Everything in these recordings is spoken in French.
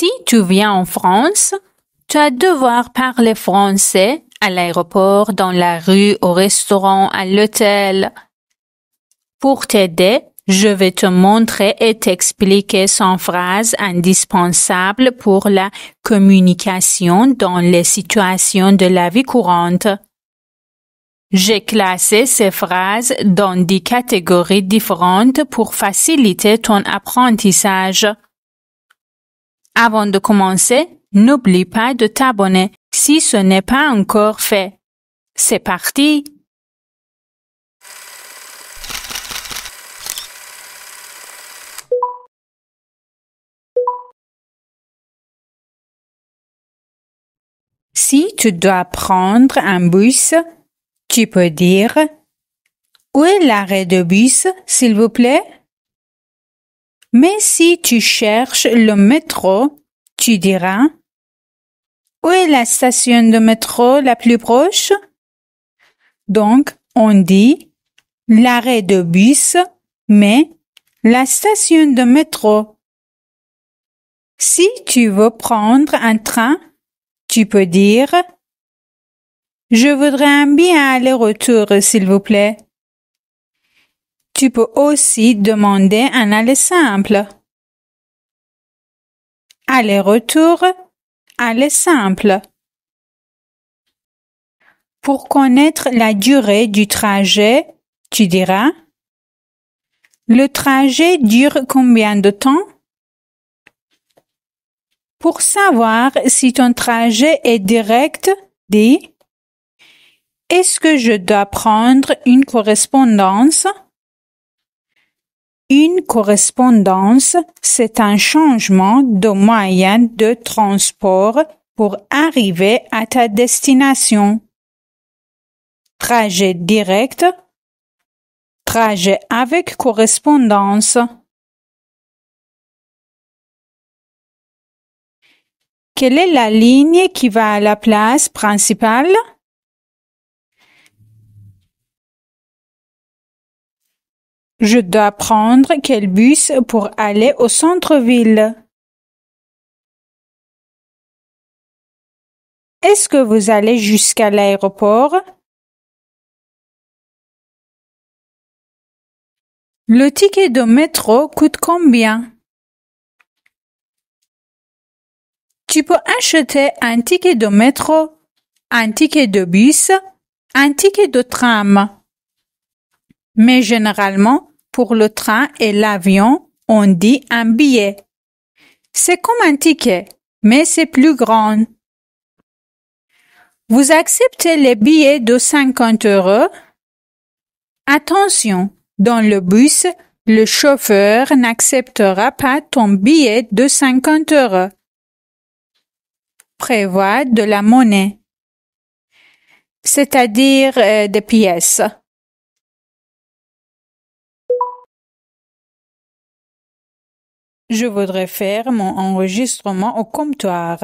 Si tu viens en France, tu as devoir parler français à l'aéroport, dans la rue, au restaurant, à l'hôtel. Pour t'aider, je vais te montrer et t'expliquer 100 phrases indispensables pour la communication dans les situations de la vie courante. J'ai classé ces phrases dans des catégories différentes pour faciliter ton apprentissage. Avant de commencer, n'oublie pas de t'abonner si ce n'est pas encore fait. C'est parti! Si tu dois prendre un bus, tu peux dire Où est l'arrêt de bus, s'il vous plaît? Mais si tu cherches le métro, tu diras Où est la station de métro la plus proche? Donc, on dit l'arrêt de bus, mais la station de métro. Si tu veux prendre un train, tu peux dire Je voudrais un billet aller-retour, s'il vous plaît. Tu peux aussi demander un aller simple. Aller-retour, aller simple. Pour connaître la durée du trajet, tu diras Le trajet dure combien de temps Pour savoir si ton trajet est direct, dis Est-ce que je dois prendre une correspondance une correspondance, c'est un changement de moyen de transport pour arriver à ta destination. Trajet direct, trajet avec correspondance. Quelle est la ligne qui va à la place principale? Je dois prendre quel bus pour aller au centre-ville Est-ce que vous allez jusqu'à l'aéroport Le ticket de métro coûte combien Tu peux acheter un ticket de métro, un ticket de bus, un ticket de tram mais généralement, pour le train et l'avion, on dit un billet. C'est comme un ticket, mais c'est plus grand. Vous acceptez les billets de 50 euros? Attention, dans le bus, le chauffeur n'acceptera pas ton billet de 50 euros. Prévoit de la monnaie, c'est-à-dire euh, des pièces. Je voudrais faire mon enregistrement au comptoir.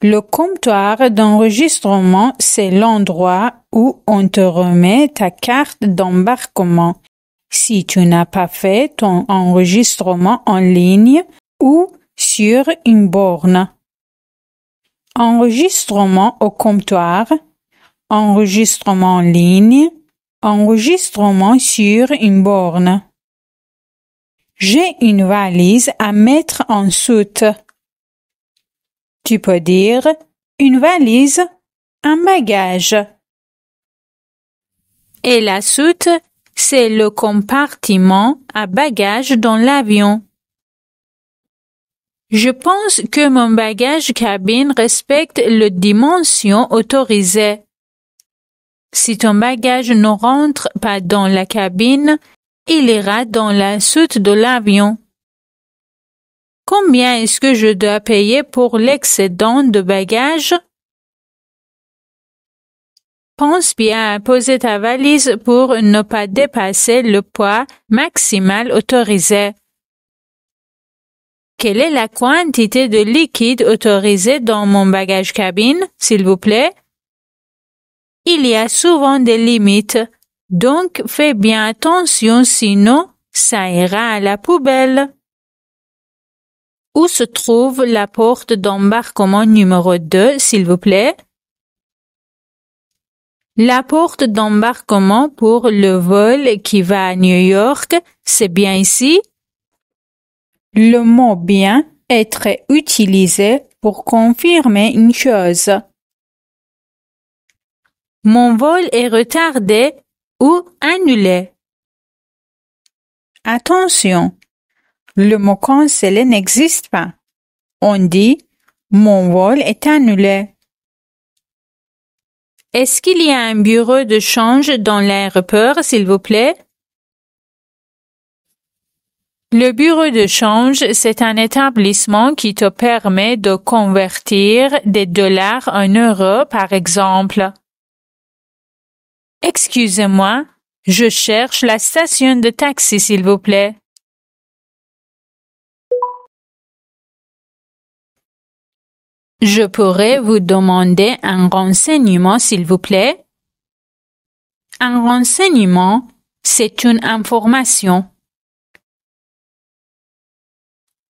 Le comptoir d'enregistrement, c'est l'endroit où on te remet ta carte d'embarquement si tu n'as pas fait ton enregistrement en ligne ou sur une borne. Enregistrement au comptoir, enregistrement en ligne, enregistrement sur une borne. J'ai une valise à mettre en soute. Tu peux dire une valise, un bagage. Et la soute, c'est le compartiment à bagages dans l'avion. Je pense que mon bagage cabine respecte les dimensions autorisées. Si ton bagage ne rentre pas dans la cabine, il ira dans la soute de l'avion. Combien est-ce que je dois payer pour l'excédent de bagages? Pense bien à poser ta valise pour ne pas dépasser le poids maximal autorisé. Quelle est la quantité de liquide autorisée dans mon bagage cabine, s'il vous plaît? Il y a souvent des limites donc fais bien attention sinon ça ira à la poubelle. Où se trouve la porte d'embarquement numéro 2, s'il vous plaît? La porte d'embarquement pour le vol qui va à New York, c'est bien ici? Le mot bien est très utilisé pour confirmer une chose. Mon vol est retardé ou Attention, le mot cancellé n'existe pas. On dit mon vol est annulé. Est-ce qu'il y a un bureau de change dans l'aéroport, s'il vous plaît? Le bureau de change, c'est un établissement qui te permet de convertir des dollars en euros, par exemple. Excusez-moi, je cherche la station de taxi, s'il vous plaît. Je pourrais vous demander un renseignement, s'il vous plaît. Un renseignement, c'est une information.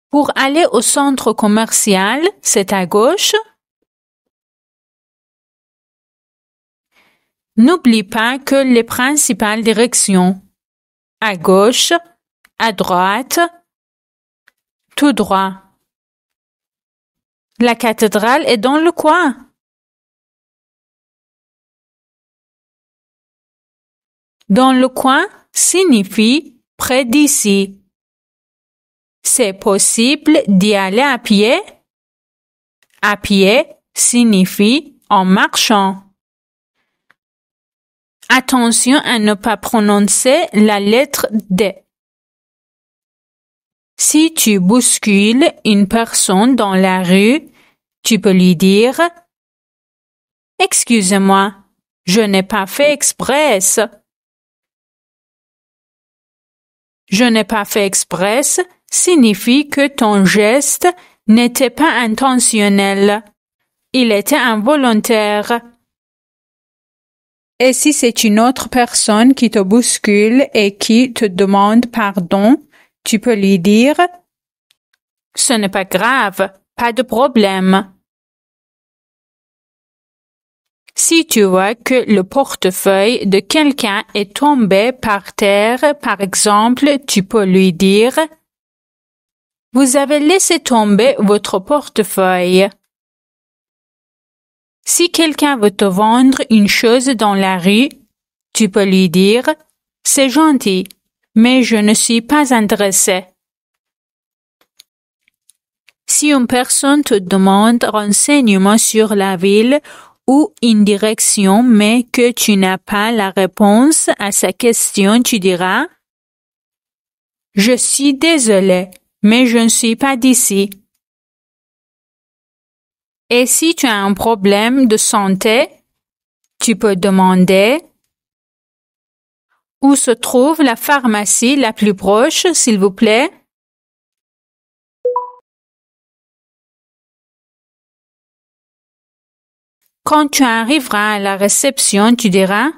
Pour aller au centre commercial, c'est à gauche. N'oublie pas que les principales directions à gauche, à droite, tout droit. La cathédrale est dans le coin. Dans le coin signifie près d'ici. C'est possible d'y aller à pied. À pied signifie en marchant. Attention à ne pas prononcer la lettre D. Si tu bouscules une personne dans la rue, tu peux lui dire Excusez-moi, je n'ai pas fait express. Je n'ai pas fait express signifie que ton geste n'était pas intentionnel. Il était involontaire. Et si c'est une autre personne qui te bouscule et qui te demande pardon, tu peux lui dire Ce n'est pas grave, pas de problème. Si tu vois que le portefeuille de quelqu'un est tombé par terre, par exemple, tu peux lui dire Vous avez laissé tomber votre portefeuille. Si quelqu'un veut te vendre une chose dans la rue, tu peux lui dire C'est gentil, mais je ne suis pas intéressé. Si une personne te demande renseignement sur la ville ou une direction, mais que tu n'as pas la réponse à sa question, tu diras Je suis désolé, mais je ne suis pas d'ici. Et si tu as un problème de santé, tu peux demander où se trouve la pharmacie la plus proche, s'il vous plaît. Quand tu arriveras à la réception, tu diras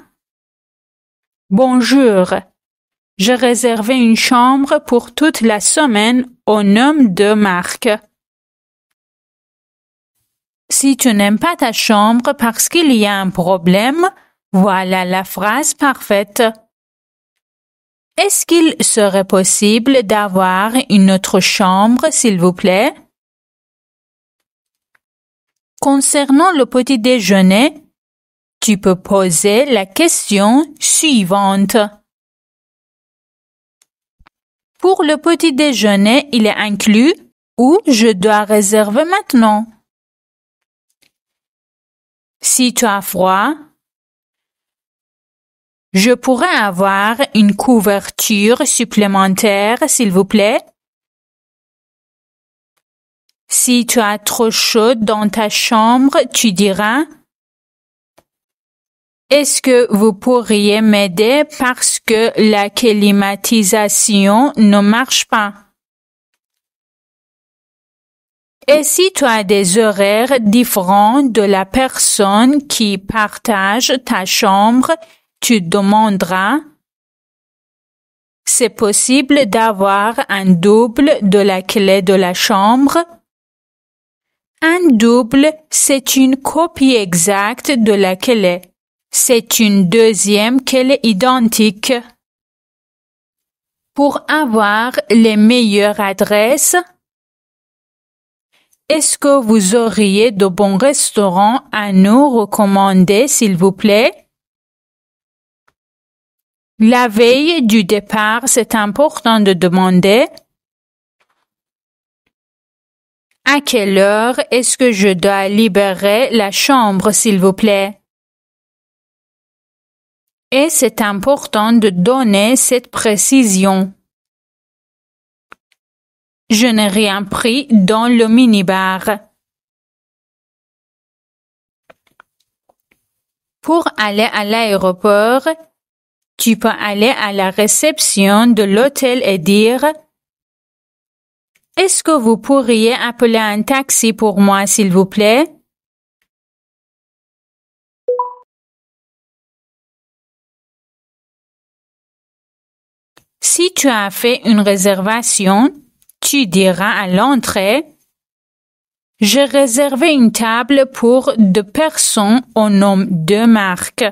Bonjour, j'ai réservé une chambre pour toute la semaine au nom de Marc. Si tu n'aimes pas ta chambre parce qu'il y a un problème, voilà la phrase parfaite. Est-ce qu'il serait possible d'avoir une autre chambre, s'il vous plaît? Concernant le petit déjeuner, tu peux poser la question suivante. Pour le petit déjeuner, il est inclus ou je dois réserver maintenant? si tu as froid, je pourrais avoir une couverture supplémentaire, s'il vous plaît? Si tu as trop chaud dans ta chambre, tu diras Est-ce que vous pourriez m'aider parce que la climatisation ne marche pas? Et si tu as des horaires différents de la personne qui partage ta chambre, tu demanderas c'est possible d'avoir un double de la clé de la chambre? Un double, c'est une copie exacte de la clé. C'est une deuxième clé identique. Pour avoir les meilleures adresses, est-ce que vous auriez de bons restaurants à nous recommander, s'il vous plaît? La veille du départ, c'est important de demander à quelle heure est-ce que je dois libérer la chambre, s'il vous plaît? Et c'est important de donner cette précision. Je n'ai rien pris dans le minibar. Pour aller à l'aéroport, tu peux aller à la réception de l'hôtel et dire Est-ce que vous pourriez appeler un taxi pour moi, s'il vous plaît? Si tu as fait une réservation, tu diras à l'entrée J'ai réservé une table pour deux personnes au nom de Marc.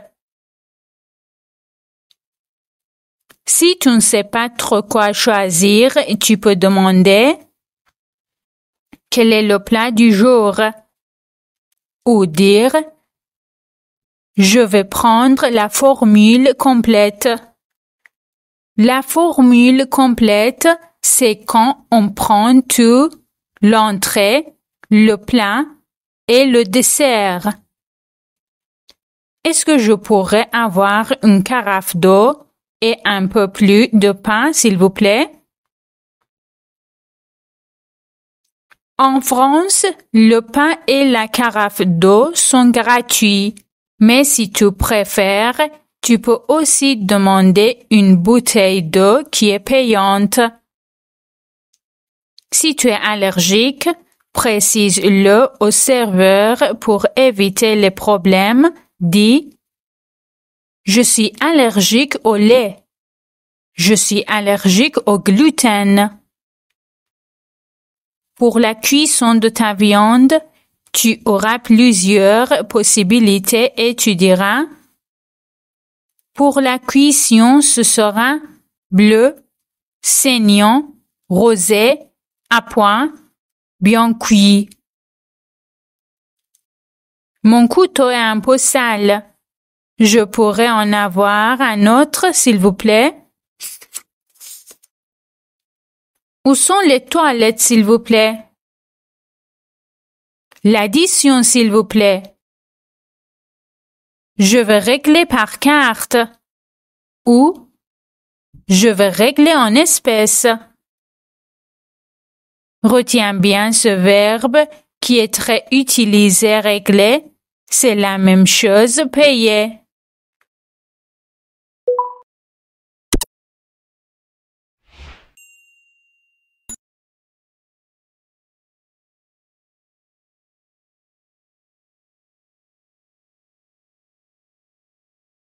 Si tu ne sais pas trop quoi choisir, tu peux demander Quel est le plat du jour ou dire Je vais prendre la formule complète. La formule complète c'est quand on prend tout, l'entrée, le plat et le dessert. Est-ce que je pourrais avoir une carafe d'eau et un peu plus de pain, s'il vous plaît? En France, le pain et la carafe d'eau sont gratuits, mais si tu préfères, tu peux aussi demander une bouteille d'eau qui est payante. Si tu es allergique, précise-le au serveur pour éviter les problèmes. Dis Je suis allergique au lait. Je suis allergique au gluten. Pour la cuisson de ta viande, tu auras plusieurs possibilités et tu diras Pour la cuisson, ce sera bleu, saignant, rosé point, bien cuit. Mon couteau est un peu sale. Je pourrais en avoir un autre, s'il vous plaît? Où sont les toilettes, s'il vous plaît? L'addition, s'il vous plaît. Je veux régler par carte. Ou je veux régler en espèces. Retiens bien ce verbe qui est très utilisé réglé. C'est la même chose payer.